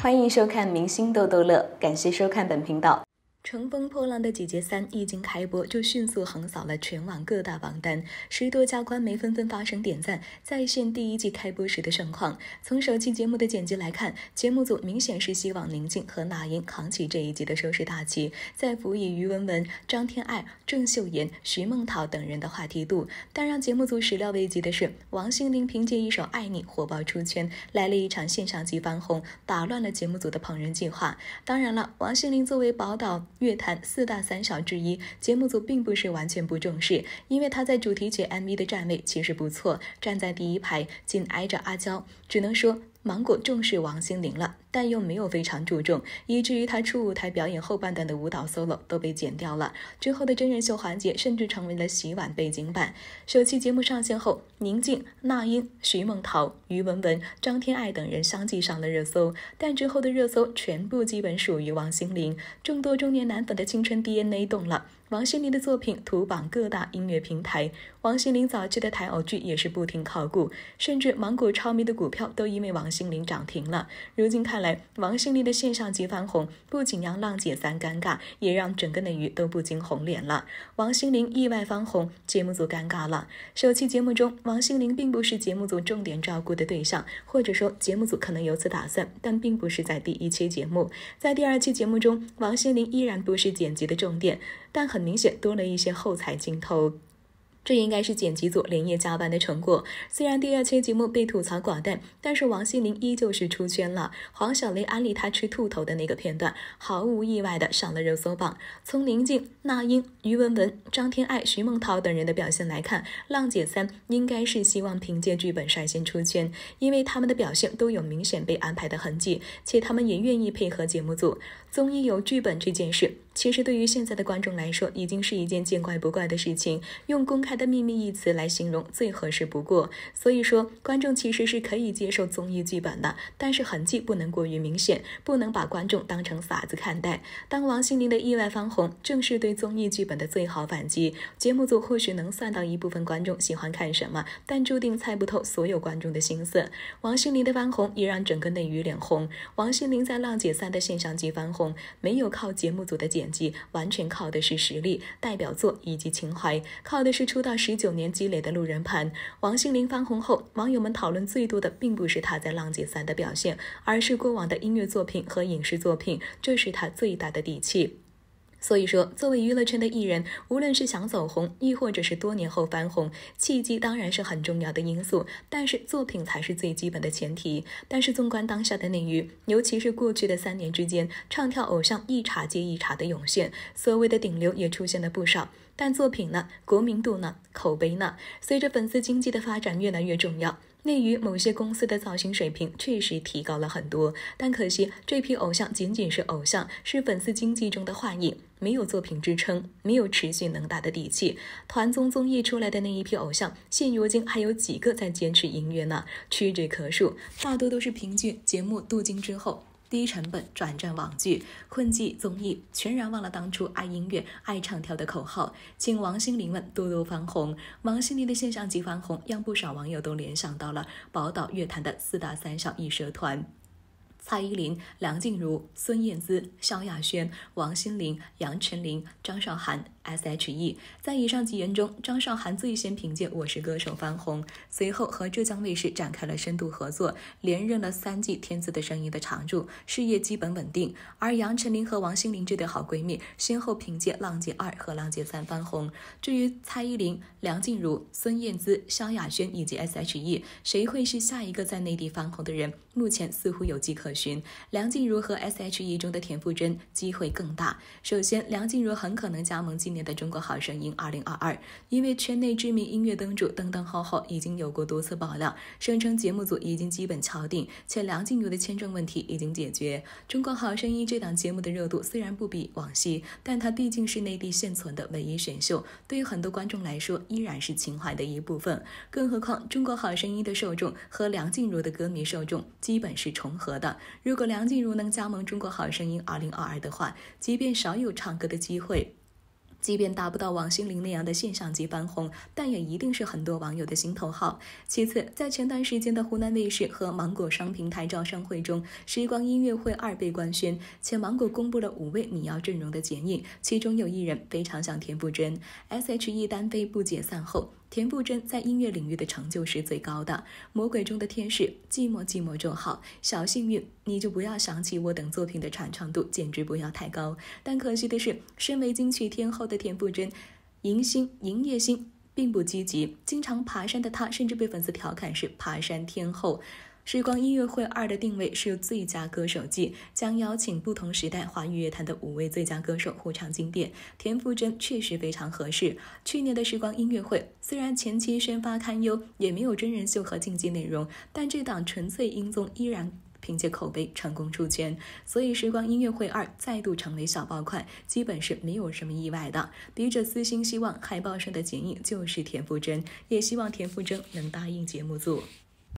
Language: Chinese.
欢迎收看《明星逗逗乐》，感谢收看本频道。《乘风破浪的姐姐》三一经开播就迅速横扫了全网各大榜单，十多家官媒纷纷发声点赞，在线第一季开播时的盛况。从首期节目的剪辑来看，节目组明显是希望宁静和那英扛起这一季的收视大旗，再辅以于文文、张天爱、郑秀妍、徐梦桃等人的话题度。但让节目组始料未及的是，王心凌凭借一首《爱你》火爆出圈，来了一场线上级翻红，打乱了节目组的捧人计划。当然了，王心凌作为宝岛。乐坛四大三小之一，节目组并不是完全不重视，因为他在主题曲 MV 的站位其实不错，站在第一排，紧挨着阿娇。只能说芒果重视王心凌了，但又没有非常注重，以至于她初舞台表演后半段的舞蹈 solo 都被剪掉了。之后的真人秀环节甚至成为了洗碗背景板。首期节目上线后，宁静、那英、徐梦桃、于文文、张天爱等人相继上了热搜，但之后的热搜全部基本属于王心凌。众多中年男粉的青春 DNA 动了，王心凌的作品图榜各大音乐平台。王心凌早期的台偶剧也是不停考古，甚至芒果超迷的股。票都因为王心凌涨停了。如今看来，王心凌的现象级翻红，不仅让浪姐三尴尬，也让整个内娱都不禁红脸了。王心凌意外翻红，节目组尴尬了。首期节目中，王心凌并不是节目组重点照顾的对象，或者说节目组可能有此打算，但并不是在第一期节目。在第二期节目中，王心凌依然不是剪辑的重点，但很明显多了一些后台镜头。这应该是剪辑组连夜加班的成果。虽然第二期节目被吐槽寡淡，但是王心凌依旧是出圈了。黄小蕾安利她吃兔头的那个片段，毫无意外的上了热搜榜。从宁静、那英、于文文、张天爱、徐梦桃等人的表现来看，《浪姐三》应该是希望凭借剧本率先出圈，因为他们的表现都有明显被安排的痕迹，且他们也愿意配合节目组。综艺有剧本这件事。其实对于现在的观众来说，已经是一件见怪不怪的事情。用“公开的秘密”一词来形容最合适不过。所以说，观众其实是可以接受综艺剧本的，但是痕迹不能过于明显，不能把观众当成傻子看待。当王心凌的意外翻红，正是对综艺剧本的最好反击。节目组或许能算到一部分观众喜欢看什么，但注定猜不透所有观众的心思。王心凌的翻红也让整个内娱脸红。王心凌在《浪姐三》的线上级翻红，没有靠节目组的剪。完全靠的是实力、代表作以及情怀，靠的是出道十九年积累的路人盘。王心凌翻红后，网友们讨论最多的并不是她在《浪姐三》的表现，而是过往的音乐作品和影视作品，这是她最大的底气。所以说，作为娱乐圈的艺人，无论是想走红，亦或者是多年后翻红，契机当然是很重要的因素，但是作品才是最基本的前提。但是纵观当下的领域，尤其是过去的三年之间，唱跳偶像一茬接一茬的涌现，所谓的顶流也出现了不少。但作品呢，国民度呢，口碑呢，随着粉丝经济的发展，越来越重要。内娱某些公司的造型水平确实提高了很多，但可惜这批偶像仅仅是偶像，是粉丝经济中的幻影，没有作品支撑，没有持续能打的底气。团综综艺出来的那一批偶像，现如今还有几个在坚持音乐呢？屈指可数，大多都是凭借节目镀金之后。低成本转战网剧，混迹综艺，全然忘了当初爱音乐、爱唱跳的口号。请王心凌们多多翻红。王心凌的现象级翻红，让不少网友都联想到了宝岛乐坛的四大三小一社团：蔡依林、梁静茹、孙燕姿、萧亚轩、王心凌、杨丞琳、张韶涵。S.H.E 在以上几人中，张韶涵最先凭借《我是歌手》翻红，随后和浙江卫视展开了深度合作，连任了三季《天赐的声音》的常驻，事业基本稳定。而杨丞琳和王心凌这对好闺蜜，先后凭借《浪姐二》和《浪姐三》翻红。至于蔡依林、梁静茹、孙燕姿、萧亚轩以及 S.H.E，谁会是下一个在内地翻红的人？目前似乎有迹可循。梁静茹和 S.H.E 中的田馥甄机会更大。首先，梁静茹很可能加盟今。年的《中国好声音》二零二二，因为圈内知名音乐灯主登登浩浩已经有过多次爆料，声称节目组已经基本敲定，且梁静茹的签证问题已经解决。《中国好声音》这档节目的热度虽然不比往昔，但它毕竟是内地现存的唯一选秀，对于很多观众来说依然是情怀的一部分。更何况，《中国好声音》的受众和梁静茹的歌迷受众基本是重合的。如果梁静茹能加盟《中国好声音》二零二二的话，即便少有唱歌的机会。即便达不到王心凌那样的现象级翻红，但也一定是很多网友的心头好。其次，在前段时间的湖南卫视和芒果商平台招商会中，《时光音乐会二》被官宣，且芒果公布了五位你要阵容的剪影，其中有一人非常像田馥甄。S.H.E 单飞不解散后。田馥甄在音乐领域的成就是最高的，《魔鬼中的天使》《寂寞寂寞就好》《小幸运》，你就不要想起我等作品的传唱度简直不要太高。但可惜的是，身为金曲天后的田馥甄，迎新迎业新并不积极，经常爬山的她甚至被粉丝调侃是“爬山天后”。时光音乐会二的定位是最佳歌手季，将邀请不同时代华语乐坛的五位最佳歌手互唱经典。田馥甄确实非常合适。去年的时光音乐会虽然前期宣发堪忧，也没有真人秀和竞技内容，但这档纯粹音综依然凭借口碑成功出圈。所以时光音乐会二再度成为小爆款，基本是没有什么意外的。笔者私心希望海报上的剪影就是田馥甄，也希望田馥甄能答应节目组。